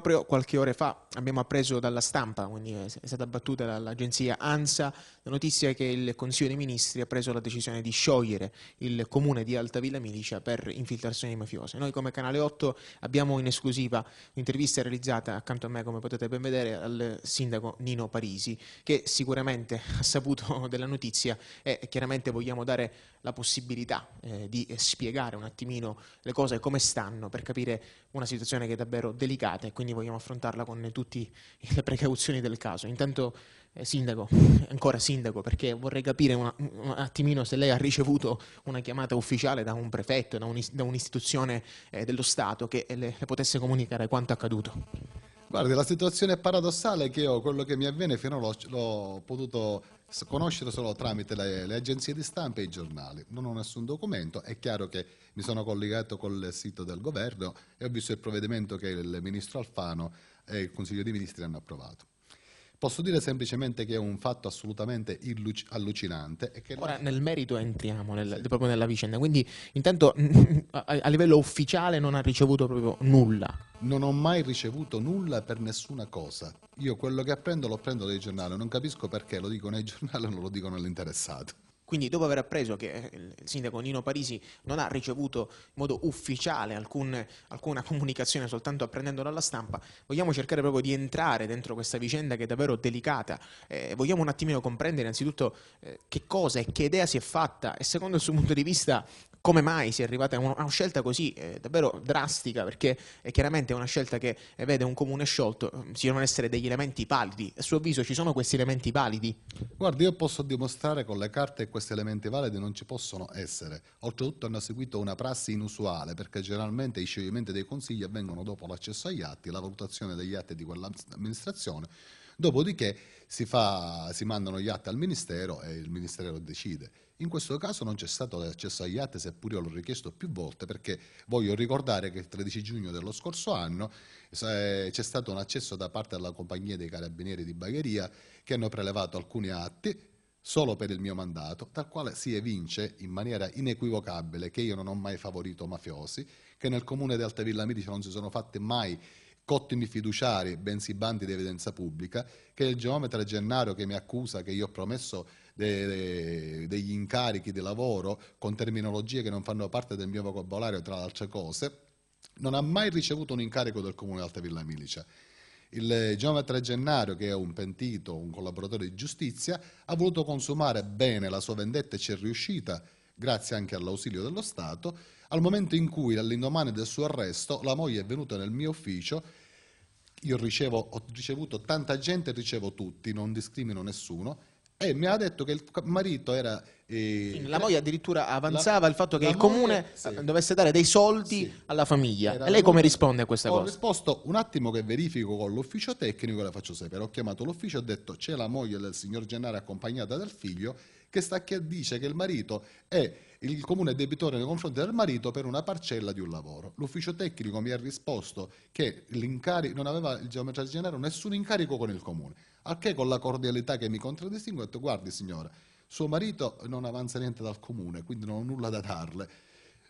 proprio qualche ora fa abbiamo appreso dalla stampa, quindi è stata battuta dall'agenzia ANSA, la notizia che il Consiglio dei Ministri ha preso la decisione di sciogliere il comune di Altavilla Milicia per infiltrazioni mafiose. Noi come Canale 8 abbiamo in esclusiva un'intervista realizzata accanto a me, come potete ben vedere, al sindaco Nino Parisi, che sicuramente ha saputo della notizia e chiaramente vogliamo dare la possibilità eh, di spiegare un attimino le cose come stanno per capire una situazione che è davvero delicata e quindi quindi vogliamo affrontarla con tutte le precauzioni del caso. Intanto eh, Sindaco, ancora sindaco, perché vorrei capire una, un attimino se lei ha ricevuto una chiamata ufficiale da un prefetto, da, un'istituzione eh, dello Stato che le, le potesse comunicare quanto accaduto. Guardi, la situazione paradossale è che io quello che mi avviene finora l'ho potuto conoscere solo tramite le, le, agenzie di stampa e i giornali. Non ho nessun documento, è chiaro che mi sono collegato col sito del governo e ho visto il provvedimento che il ministro Alfano e il Consiglio dei Ministri hanno approvato. Posso dire semplicemente che è un fatto assolutamente illuc- allucinante. Ora la... nel merito entriamo, nel, sì. proprio nella vicenda, quindi intanto a, livello ufficiale non ha ricevuto proprio nulla. Non ho mai ricevuto nulla per nessuna cosa. Io quello che apprendo lo prendo dai giornali, non capisco perché lo dicono ai giornali o non lo dicono all'interessato. Quindi dopo aver appreso che eh, il sindaco Nino Parisi non ha ricevuto in modo ufficiale alcun, alcuna comunicazione, soltanto apprendendo dalla stampa, vogliamo cercare proprio di entrare dentro questa vicenda che è davvero delicata. Eh, vogliamo un attimino comprendere innanzitutto eh, che cosa e che idea si è fatta e secondo il suo punto di vista come mai si è arrivata a, una scelta così eh, davvero drastica, perché è chiaramente una scelta che eh, vede un comune sciolto, ci mm, devono essere degli elementi validi. A suo avviso ci sono questi elementi validi? Guardi, io posso dimostrare con le carte che questi elementi validi non ci possono essere. Oltretutto hanno seguito una prassi inusuale, perché generalmente i scioglimenti dei consigli avvengono dopo l'accesso agli atti, la valutazione degli atti di quell'amministrazione Dopodiché si, fa, si mandano gli atti al Ministero e il Ministero decide. In questo caso non c'è stato l'accesso agli atti, seppure io l'ho richiesto più volte, perché voglio ricordare che il 13 giugno dello scorso anno eh, c'è stato un accesso da parte della compagnia dei carabinieri di Bagheria che hanno prelevato alcuni atti solo per il mio mandato, dal quale si evince in maniera inequivocabile che io non ho mai favorito mafiosi, che nel comune di Altavilla Midice non si sono fatte mai cottimi fiduciari, bensì bandi di evidenza pubblica, che il geometra Gennaro che mi accusa che io ho promesso de, de, degli incarichi di lavoro con terminologie che non fanno parte del mio vocabolario, tra le altre cose, non ha mai ricevuto un incarico del comune di Altavilla Milicia. Il geometra Gennaro, che è un pentito, un collaboratore di giustizia, ha voluto consumare bene la sua vendetta e ci è riuscita, grazie anche all'ausilio dello Stato, al momento in cui, all'indomani del suo arresto, la moglie è venuta nel mio ufficio, io ricevo, ho ricevuto tanta gente, ricevo tutti, non discrimino nessuno, e mi ha detto che il marito era... Eh, la moglie addirittura avanzava la, il fatto che il moglie, comune sì. Eh, dovesse dare dei soldi sì. alla famiglia. Era e lei come risponde a questa ho cosa? Ho risposto un attimo che verifico con l'ufficio tecnico la faccio sapere. Ho chiamato l'ufficio, ho detto c'è la moglie del signor Gennaro accompagnata dal figlio che sta che dice che il marito è il comune debitore nei confronti del marito per una parcella di un lavoro. L'ufficio tecnico mi ha risposto che non aveva il geometra generale nessun incarico con il comune, al che con la cordialità che mi contraddistingue ho detto guardi signora, suo marito non avanza niente dal comune, quindi non ho nulla da darle.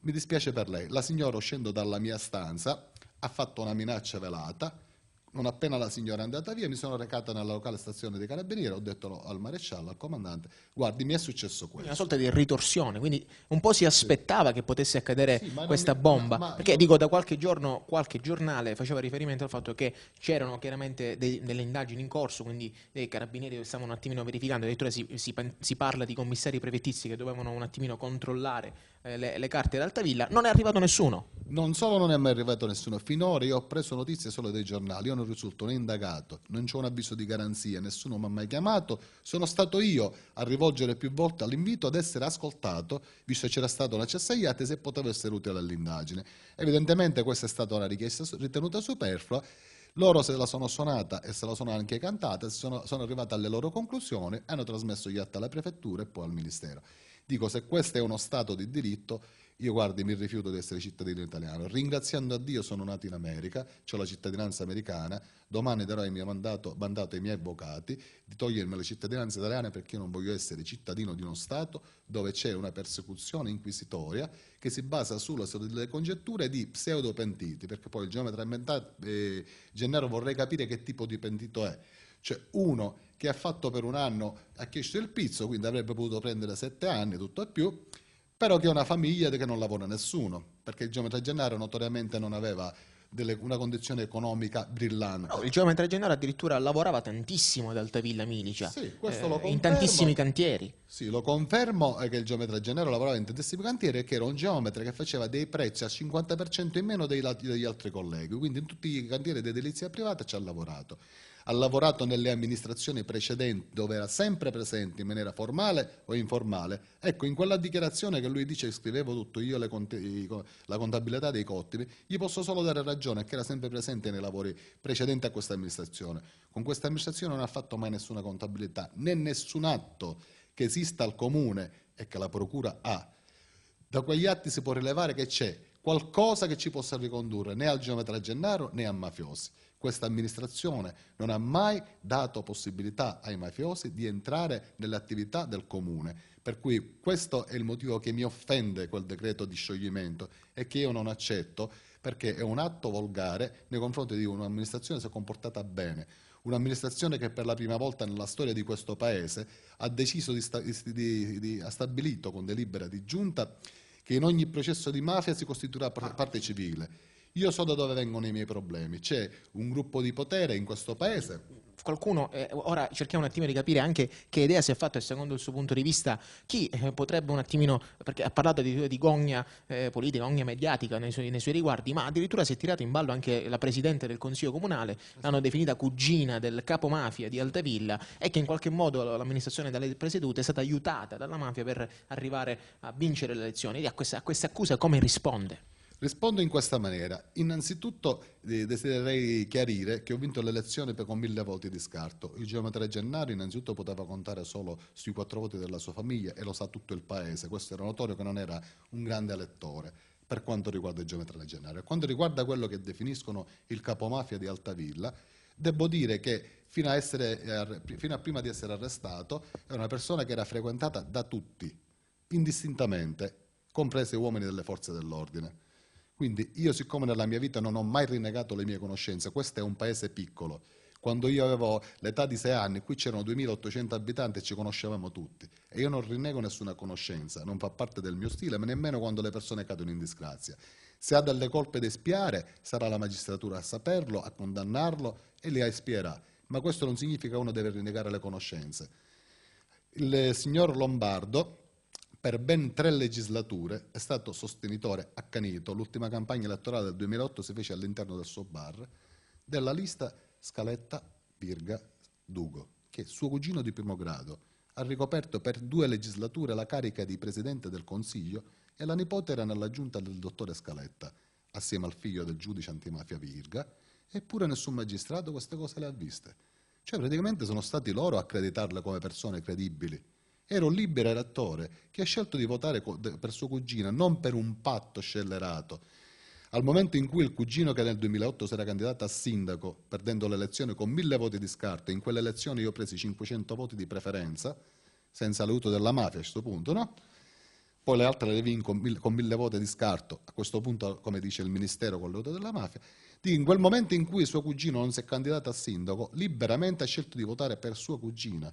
Mi dispiace per lei, la signora uscendo dalla mia stanza ha fatto una minaccia velata, non appena la signora è andata via, mi sono recata nella locale stazione dei Carabinieri, ho detto al maresciallo, al comandante, guardi, mi è successo questo. Una sorta di ritorsione, quindi un po' si aspettava sì. che potesse accadere sì, questa mi... bomba, ma, ma perché io... dico da qualche giorno qualche giornale faceva riferimento al fatto che c'erano chiaramente dei, delle indagini in corso, quindi dei Carabinieri che stavano un attimino verificando, addirittura si, si, si parla di commissari prefettizi che dovevano un attimino controllare eh, le, le carte d'Altavilla, non è arrivato nessuno. Non solo non è mai arrivato nessuno, finora io ho preso notizie solo dai giornali, io non risulto né indagato, non c'è un avviso di garanzia, nessuno mi ha mai chiamato, sono stato io a rivolgere più volte all'invito ad essere ascoltato, visto che c'era stata una cessaiate, se poteva essere utile all'indagine. Evidentemente questa è stata una richiesta ritenuta superflua, loro se la sono suonata e se la sono anche cantata, sono, sono arrivate alle loro conclusioni, hanno trasmesso gli atti alla prefettura e poi al Ministero. Dico, se questo è uno Stato di diritto, io guardi, mi rifiuto di essere cittadino italiano. Ringraziando a Dio sono nato in America, ho la cittadinanza americana, domani darò il mio mandato, mandato ai miei avvocati di togliermi la cittadinanza italiana perché io non voglio essere cittadino di uno Stato dove c'è una persecuzione inquisitoria che si basa sulla sulle congetture di pseudopentiti, perché poi il geometra inventato, eh, Gennaro vorrei capire che tipo di pentito è. Cioè uno che ha fatto per un anno, ha chiesto il pizzo, quindi avrebbe potuto prendere sette anni, tutto e più, però che è una famiglia che non lavora nessuno, perché il geometra Gennaro notoriamente non aveva delle, una condizione economica brillante. No, il geometra Gennaro addirittura lavorava tantissimo ad Altavilla Milicia, sì, eh, in tantissimi cantieri. Sì, lo confermo eh, che il geometra Gennaro lavorava in tantissimi cantieri e che era un geometra che faceva dei prezzi al 50% in meno dei, degli altri colleghi, quindi in tutti i cantieri di edilizia privata ci ha lavorato ha lavorato nelle amministrazioni precedenti dove era sempre presente in maniera formale o informale. Ecco, in quella dichiarazione che lui dice scrivevo tutto io conti, la contabilità dei cottimi, gli posso solo dare ragione che era sempre presente nei lavori precedenti a questa amministrazione. Con questa amministrazione non ha fatto mai nessuna contabilità né nessun atto che esista al comune e che la procura ha. Da quegli atti si può rilevare che c'è qualcosa che ci possa ricondurre né al geometra Gennaro né a mafiosi. Questa amministrazione non ha mai dato possibilità ai mafiosi di entrare nell'attività del comune, per cui questo è il motivo che mi offende quel decreto di scioglimento e che io non accetto perché è un atto volgare nei confronti di un'amministrazione che si è comportata bene, un'amministrazione che per la prima volta nella storia di questo Paese ha, di sta, di, di, ha stabilito con delibera di giunta che in ogni processo di mafia si costituirà parte civile. Io so da dove vengono i miei problemi. C'è un gruppo di potere in questo paese qualcuno, eh, ora cerchiamo un attimo di capire anche che idea si è fatta e secondo il suo punto di vista chi eh, potrebbe un attimino, perché ha parlato di, di gogna eh, politica, gogna mediatica nei suoi, nei suoi, riguardi, ma addirittura si è tirato in ballo anche la Presidente del Consiglio Comunale, l'hanno definita cugina del capo mafia di Altavilla e che in qualche modo l'amministrazione da lei presieduta è stata aiutata dalla mafia per arrivare a vincere le elezioni. A questa, a questa accusa come risponde? Rispondo in questa maniera. Innanzitutto eh, desidererei chiarire che ho vinto l'elezione con mille voti di scarto. Il geometra Gennaro innanzitutto poteva contare solo sui quattro voti della sua famiglia e lo sa tutto il paese. Questo era notorio che non era un grande elettore per quanto riguarda il geometra leggendario. Quanto riguarda quello che definiscono il capomafia di Altavilla, devo dire che fino a, essere, eh, fino a prima di essere arrestato è una persona che era frequentata da tutti, indistintamente, comprese uomini delle forze dell'ordine quindi io siccome nella mia vita non ho mai rinnegato le mie conoscenze, questo è un paese piccolo. Quando io avevo l'età di sei anni, qui c'erano 2800 abitanti e ci conoscevamo tutti. E io non rinnego nessuna conoscenza, non fa parte del mio stile, ma nemmeno quando le persone cadono in disgrazia. Se ha delle colpe da espiare, sarà la magistratura a saperlo, a condannarlo e le espierà. Ma questo non significa che uno deve rinnegare le conoscenze. Il signor Lombardo, per ben tre legislature è stato sostenitore accanito, l'ultima campagna elettorale del 2008 si fece all'interno del suo bar, della lista Scaletta Pirga Dugo, che suo cugino di primo grado ha ricoperto per due legislature la carica di Presidente del Consiglio e la nipote era nella giunta del dottore Scaletta, assieme al figlio del giudice antimafia Virga, eppure nessun magistrato queste cose le ha viste. Cioè praticamente sono stati loro a accreditarle come persone credibili. Era un libero elettore che ha scelto di votare per sua cugina, non per un patto scellerato. Al momento in cui il cugino che nel 2008 si era candidato a sindaco, perdendo l'elezione con mille voti di scarto, in quell'elezione io ho preso 500 voti di preferenza, senza l'aiuto della mafia a questo punto, no? Poi le altre le vinco con mille voti di scarto, a questo punto, come dice il ministero, con l'aiuto della mafia. Dico, in quel momento in cui suo cugino non si è candidato a sindaco, liberamente ha scelto di votare per sua cugina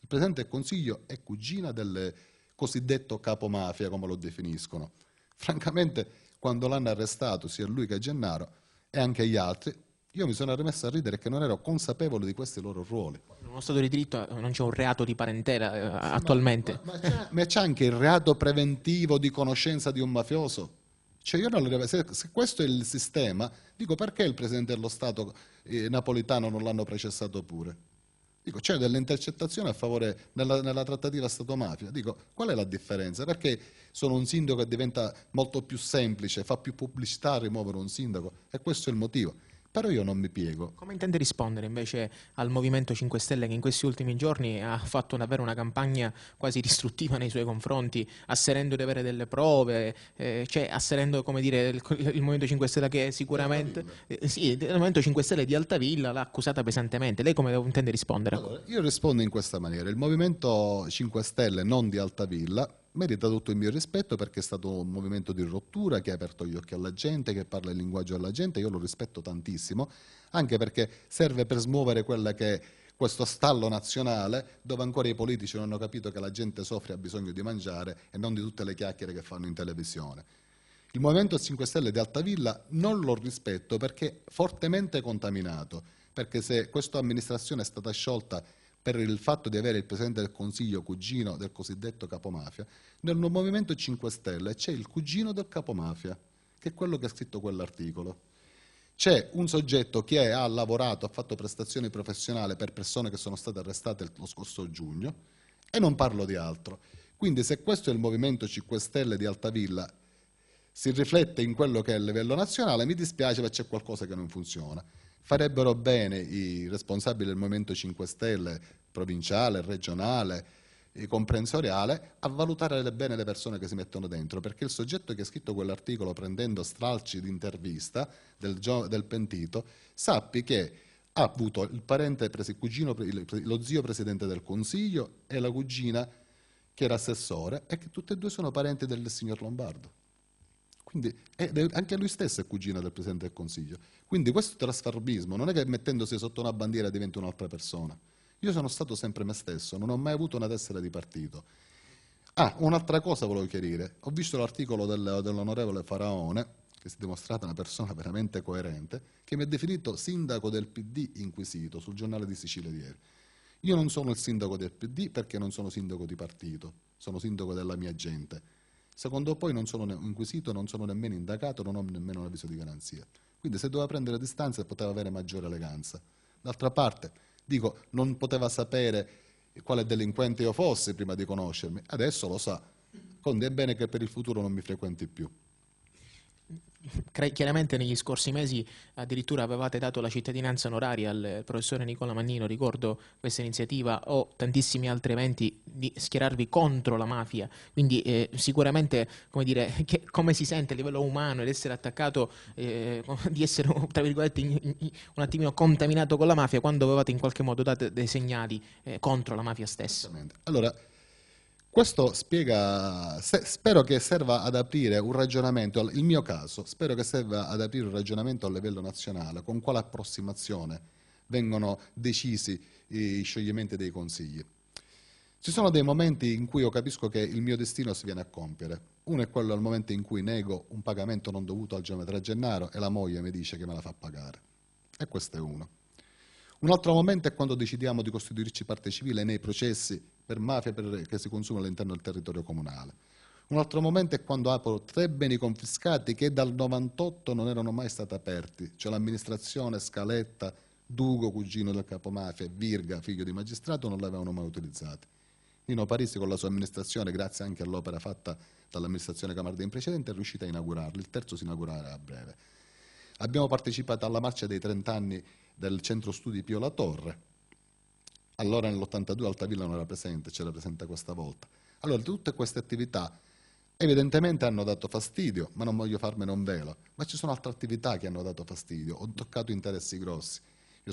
il Presidente del Consiglio è cugina del cosiddetto capo mafia, come lo definiscono. Francamente, quando l'hanno arrestato, sia lui che Gennaro, e anche gli altri, io mi sono rimesso a ridere che non ero consapevole di questi loro ruoli. In uno Stato di diritto non c'è un reato di parentela eh, sì, attualmente. Ma, ma, ma c'è, anche il reato preventivo di conoscenza di un mafioso? Cioè non, se, se, questo è il sistema, dico perché il Presidente dello Stato eh, napolitano non l'hanno processato pure? Dico, c'è delle intercettazioni a favore nella, nella trattativa Stato-mafia. Dico, qual è la differenza? Perché sono un sindaco che diventa molto più semplice, fa più pubblicità a rimuovere un sindaco? E questo è il motivo però io non mi piego. Come intende rispondere invece al Movimento 5 Stelle che in questi ultimi giorni ha fatto davvero una campagna quasi distruttiva nei suoi confronti, asserendo di avere delle prove, eh, cioè asserendo come dire, il, il, Movimento 5 Stelle che sicuramente... Eh, sì, il Movimento 5 Stelle di Altavilla l'ha accusata pesantemente. Lei come intende rispondere? Allora, io rispondo in questa maniera. Il Movimento 5 Stelle non di Altavilla merita tutto il mio rispetto perché è stato un movimento di rottura che ha aperto gli occhi alla gente, che parla il linguaggio alla gente, io lo rispetto tantissimo, anche perché serve per smuovere quella che è questo stallo nazionale dove ancora i politici non hanno capito che la gente soffre e ha bisogno di mangiare e non di tutte le chiacchiere che fanno in televisione. Il Movimento 5 Stelle di Altavilla non lo rispetto perché è fortemente contaminato, perché se questa amministrazione è stata sciolta per il fatto di avere il Presidente del Consiglio cugino del cosiddetto capomafia, nel Movimento 5 Stelle c'è il cugino del capomafia, che è quello che ha scritto quell'articolo. C'è un soggetto che ha lavorato, ha fatto prestazioni professionali per persone che sono state arrestate lo scorso giugno e non parlo di altro. Quindi se questo è il Movimento 5 Stelle di Altavilla si riflette in quello che è il livello nazionale, mi dispiace ma c'è qualcosa che non funziona. Farebbero bene i responsabili del Movimento 5 Stelle, provinciale, regionale, e comprensoriale, a valutare bene le persone che si mettono dentro, perché il soggetto che ha scritto quell'articolo prendendo stralci di intervista del, del pentito, sappi che ha avuto il parente, il cugino, lo zio presidente del consiglio e la cugina che era assessore e che tutte e due sono parenti del signor Lombardo. Quindi anche lui stesso è cugina del Presidente del Consiglio. Quindi questo trasformismo non è che mettendosi sotto una bandiera diventa un'altra persona. Io sono stato sempre me stesso, non ho mai avuto una tessera di partito. Ah, un'altra cosa volevo chiarire. Ho visto l'articolo dell'onorevole Faraone, che si è dimostrata una persona veramente coerente, che mi ha definito sindaco del PD inquisito sul giornale di Sicilia di ieri. Io non sono il sindaco del PD perché non sono sindaco di partito, sono sindaco della mia gente Secondo poi non sono inquisito, non sono nemmeno indagato, non ho nemmeno l'avviso di garanzia. Quindi se doveva prendere distanza poteva avere maggiore eleganza. D'altra parte, dico, non poteva sapere quale delinquente io fossi prima di conoscermi, adesso lo sa. Quindi è bene che per il futuro non mi frequenti più chiaramente negli scorsi mesi addirittura avevate dato la cittadinanza onoraria al professore Nicola Mannino, ricordo questa iniziativa o tantissimi altri eventi di schierarvi contro la mafia, quindi eh, sicuramente come, dire, che, come, si sente a livello umano ed essere attaccato, eh, di essere tra virgolette un attimino contaminato con la mafia quando avevate in qualche modo dato dei segnali eh, contro la mafia stessa. Allora, questo spiega, se, spero che serva ad aprire un ragionamento, il mio caso, spero che serva ad aprire un ragionamento a livello nazionale, con quale approssimazione vengono decisi i scioglimenti dei consigli. Ci sono dei momenti in cui io capisco che il mio destino si viene a compiere. Uno è quello al momento in cui nego un pagamento non dovuto al geometra Gennaro e la moglie mi dice che me la fa pagare. E questo è uno. Un altro momento è quando decidiamo di costituirci parte civile nei processi per mafia per, che si consuma all'interno del territorio comunale. Un altro momento è quando apro tre beni confiscati che dal 98 non erano mai stati aperti, cioè l'amministrazione, Scaletta, Dugo, cugino del capomafia, e Virga, figlio di magistrato, non li avevano mai utilizzati. Nino Parisi con la sua amministrazione, grazie anche all'opera fatta dall'amministrazione Camardi in precedente, è riuscita a inaugurarli, il terzo si inaugurerà a breve. Abbiamo partecipato alla marcia dei 30 anni del centro studi Pio La Torre, allora nell'82 Altavilla non era presente, c'era presente questa volta. Allora tutte queste attività evidentemente hanno dato fastidio, ma non voglio farmene un velo, ma ci sono altre attività che hanno dato fastidio, ho toccato interessi grossi.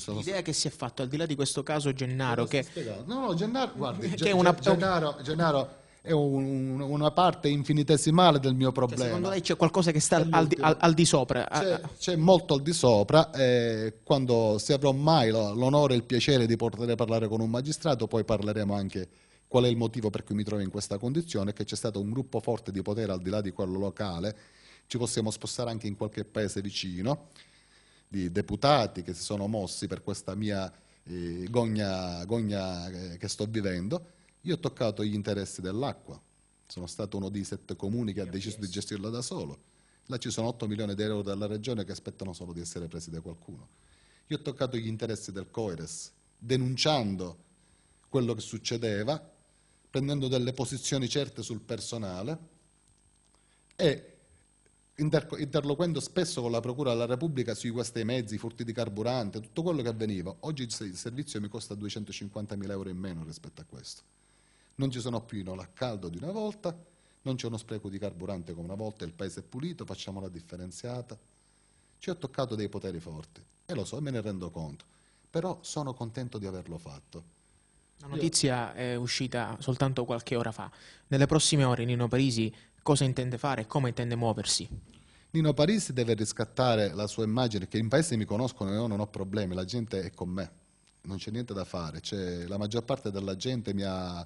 L'idea che si è fatto al di là di questo caso Gennaro, che... No, no, Gennaro, guardi, che Gennaro, Gennaro è un, una parte infinitesimale del mio cioè, problema. Cioè, secondo lei c'è qualcosa che sta al di, al, al di, sopra? Ah, c'è, ah. c'è, molto al di sopra e eh, quando se avrò mai l'onore e il piacere di poter parlare con un magistrato poi parleremo anche qual è il motivo per cui mi trovo in questa condizione, che c'è stato un gruppo forte di potere al di là di quello locale, ci possiamo spostare anche in qualche paese vicino, di deputati che si sono mossi per questa mia eh, gogna, gogna eh, che sto vivendo io ho toccato gli interessi dell'acqua, sono stato uno dei sette comuni che ha deciso di gestirla da solo. Là ci sono 8 milioni di euro dalla regione che aspettano solo di essere presi da qualcuno. Io ho toccato gli interessi del Coires, denunciando quello che succedeva, prendendo delle posizioni certe sul personale e interloquendo spesso con la Procura della Repubblica sui guasti ai mezzi, furti di carburante, tutto quello che avveniva. Oggi il servizio mi costa 250 mila euro in meno rispetto a questo. Non ci sono più i non a caldo di una volta, non c'è uno spreco di carburante come una volta, il paese è pulito, facciamo la differenziata. Ci ho toccato dei poteri forti e lo so me ne rendo conto, però sono contento di averlo fatto. La notizia Io... è uscita soltanto qualche ora fa. Nelle prossime ore Nino Parisi cosa intende fare e come intende muoversi? Nino Parisi deve riscattare la sua immagine, che in paese mi conoscono e io non ho problemi, la gente è con me, non c'è niente da fare, la maggior parte della gente mi ha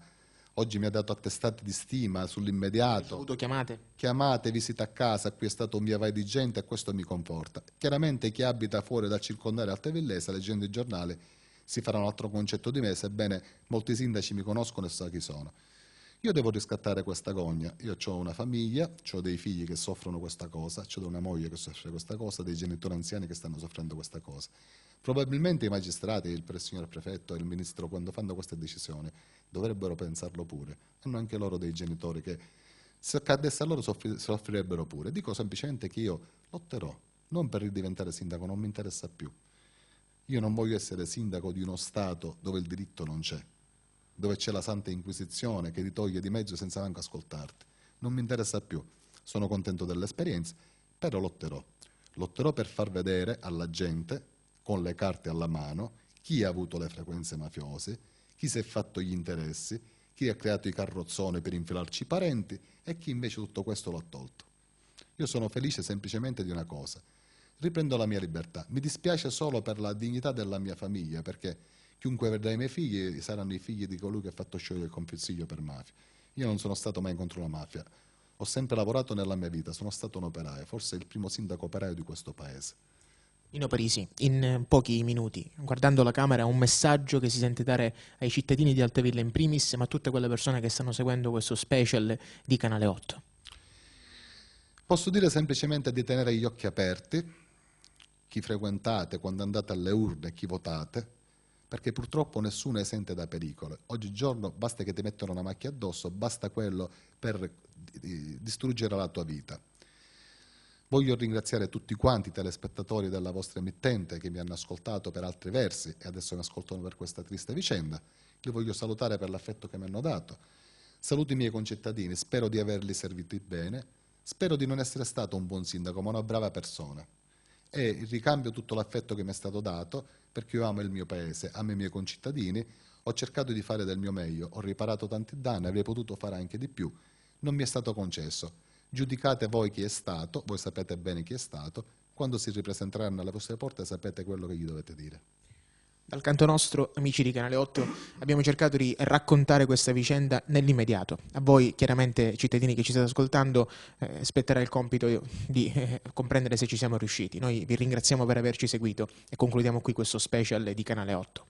Oggi mi ha dato attestati di stima sull'immediato. Ho chiamate. Chiamate, visita a casa, qui è stato un via vai di gente e questo mi conforta. Chiaramente chi abita fuori dal circondario altevillese, leggendo il giornale, si farà un altro concetto di me, sebbene molti sindaci mi conoscono e so chi sono. Io devo riscattare questa gogna, io ho una famiglia, ho dei figli che soffrono questa cosa, ho una moglie che soffre questa cosa, dei genitori anziani che stanno soffrendo questa cosa. Probabilmente i magistrati, il signor prefetto e il ministro, quando fanno queste decisioni, dovrebbero pensarlo pure. Hanno anche loro dei genitori che, se accadesse a loro, soffrirebbero pure. Dico semplicemente che io lotterò, non per ridiventare sindaco, non mi interessa più. Io non voglio essere sindaco di uno Stato dove il diritto non c'è dove c'è la Santa Inquisizione che ti toglie di mezzo senza neanche ascoltarti. Non mi interessa più, sono contento dell'esperienza, però lotterò. Lotterò per far vedere alla gente, con le carte alla mano, chi ha avuto le frequenze mafiose, chi si è fatto gli interessi, chi ha creato i carrozzoni per infilarci i parenti e chi invece tutto questo l'ha tolto. Io sono felice semplicemente di una cosa, riprendo la mia libertà. Mi dispiace solo per la dignità della mia famiglia, perché Chiunque vedrà i miei figli saranno i figli di colui che ha fatto sciogliere il consiglio per mafia. Io non sono stato mai contro la mafia, ho sempre lavorato nella mia vita, sono stato un operaio, forse il primo sindaco operaio di questo paese. Nino Parisi, in eh, pochi minuti, guardando la Camera, un messaggio che si sente dare ai cittadini di Altavilla in primis, ma a tutte quelle persone che stanno seguendo questo special di Canale 8. Posso dire semplicemente di tenere gli occhi aperti, chi frequentate, quando andate alle urne, chi votate, perché purtroppo nessuno è esente da pericoli. Oggigiorno basta che ti mettano una macchia addosso, basta quello per eh, distruggere la tua vita. Voglio ringraziare tutti quanti i telespettatori della vostra emittente che mi hanno ascoltato per altri versi e adesso mi ascoltano per questa triste vicenda. Li voglio salutare per l'affetto che mi hanno dato. Saluto i miei concittadini, spero di averli serviti bene, spero di non essere stato un buon sindaco, ma una brava persona e ricambio tutto l'affetto che mi è stato dato perché io amo il mio paese, amo i miei concittadini, ho cercato di fare del mio meglio, ho riparato tanti danni, avrei potuto fare anche di più, non mi è stato concesso. Giudicate voi chi è stato, voi sapete bene chi è stato, quando si ripresenteranno alle vostre porte sapete quello che gli dovete dire. Dal canto nostro, amici di Canale 8, abbiamo cercato di raccontare questa vicenda nell'immediato. A voi, chiaramente, cittadini che ci state ascoltando, eh, spetterà il compito di eh, comprendere se ci siamo riusciti. Noi vi ringraziamo per averci seguito e concludiamo qui questo special di Canale 8.